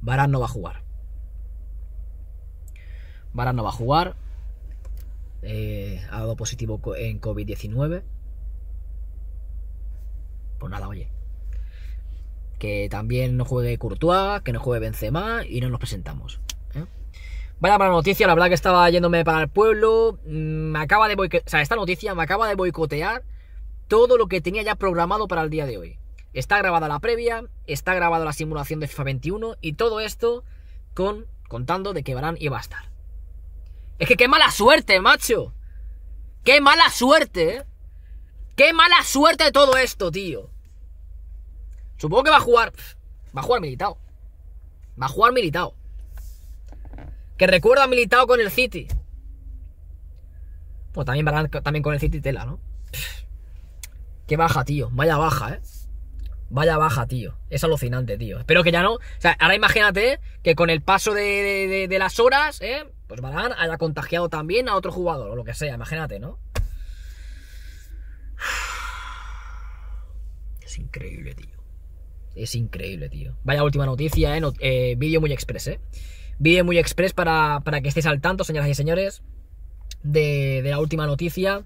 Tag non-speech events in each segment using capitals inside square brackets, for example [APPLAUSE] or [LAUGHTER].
Barán no va a jugar. Barán no va a jugar. Eh, ha dado positivo en COVID-19. Pues nada, oye. Que también no juegue Courtois, que no juegue Benzema y no nos presentamos. ¿eh? Vaya mala noticia, la verdad que estaba yéndome para el pueblo. Mm, me acaba de O sea, esta noticia me acaba de boicotear todo lo que tenía ya programado para el día de hoy. Está grabada la previa, está grabada la simulación de FIFA 21 y todo esto con contando de que y iba a estar. Es que qué mala suerte, macho. Qué mala suerte, ¿eh? Qué mala suerte de todo esto, tío. Supongo que va a jugar. Va a jugar militado. Va a jugar militado. Que recuerda militao con el City. Pues también, también con el City Tela, ¿no? Qué baja, tío. Vaya baja, ¿eh? Vaya baja, tío. Es alucinante, tío. Espero que ya no. O sea, ahora imagínate que con el paso de, de, las horas, ¿eh? Pues Barán haya contagiado también a otro jugador o lo que sea. Imagínate, ¿no? [SIGHS] Es increíble, tío. Es increíble, tío. Vaya última noticia, ¿eh? eh vídeo muy express, ¿eh? Vídeo muy express para, que estéis al tanto, señoras y señores, de, de la última noticia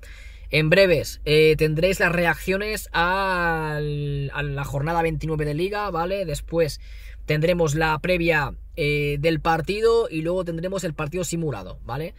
en breves eh, tendréis las reacciones a la jornada 29 de liga, ¿vale? Después tendremos la previa eh, del partido y luego tendremos el partido simulado, ¿vale?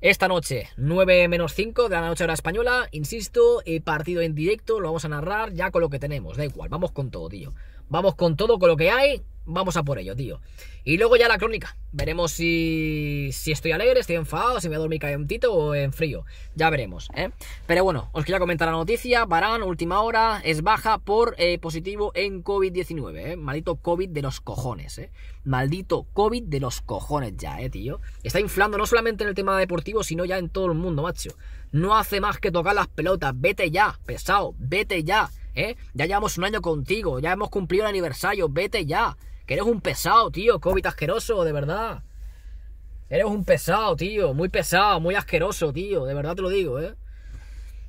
Esta noche, 9 menos 5 de la noche hora española, insisto, eh, partido en directo, lo vamos a narrar ya con lo que tenemos, da igual, vamos con todo, tío. Vamos con todo, con lo que hay, vamos a por ello, tío. Y luego ya la crónica. Veremos si, si estoy alegre, estoy enfadado, si me voy a dormir calentito o en frío. Ya veremos, ¿eh? Pero bueno, os quería comentar la noticia. Barán, última hora, es baja por eh, positivo en COVID-19, ¿eh? Maldito COVID de los cojones, ¿eh? Maldito COVID de los cojones ya, ¿eh, tío? Está inflando no solamente en el tema deportivo, sino ya en todo el mundo, macho. No hace más que tocar las pelotas. Vete ya, pesado, vete ya, ¿eh? Ya llevamos un año contigo, ya hemos cumplido el aniversario, vete ya eres un pesado, tío. COVID asqueroso, de verdad. Eres un pesado, tío. Muy pesado, muy asqueroso, tío. De verdad te lo digo, ¿eh?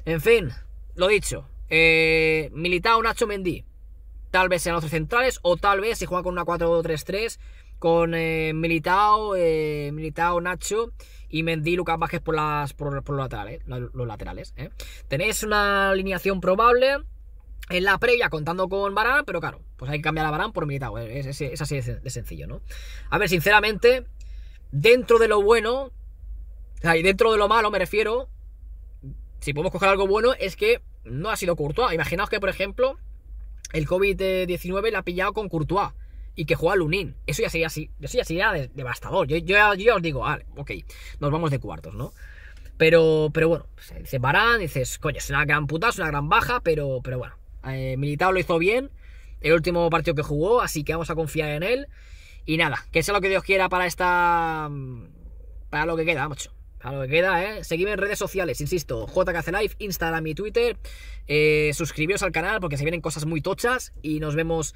En fin, lo dicho. Eh, militao Nacho Mendy. Tal vez sean los tres centrales o tal vez si juega con una 4-3-3 con eh, Militao, eh, Militao, Nacho y Mendy, Lucas Vázquez por, las, por, los laterales. Los laterales Tenéis una alineación probable en la previa contando con Barán, pero claro, pues hay que cambiar a Barán por Militao. Es, así de sencillo, ¿no? A ver, sinceramente, dentro de lo bueno, y dentro de lo malo me refiero, si podemos coger algo bueno, es que no ha sido Courtois. Imaginaos que, por ejemplo, el COVID-19 la ha pillado con Courtois y que juega Lunin. Eso ya sería así, eso ya sería devastador. Yo, yo, ya os digo, vale, ok, nos vamos de cuartos, ¿no? Pero, pero bueno, se Barán, dices, coño, es una gran putada es una gran baja, pero, pero bueno eh, lo hizo bien, el último partido que jugó, así que vamos a confiar en él. Y nada, que sea lo que Dios quiera para esta. Para lo que queda, mucho. Para lo que queda, ¿eh? Seguidme en redes sociales, insisto, JKC Live, Instagram y Twitter. Eh, al canal porque se vienen cosas muy tochas y nos vemos,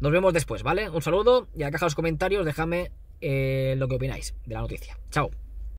nos vemos después, ¿vale? Un saludo y a en los comentarios Dejadme eh, lo que opináis de la noticia. Chao.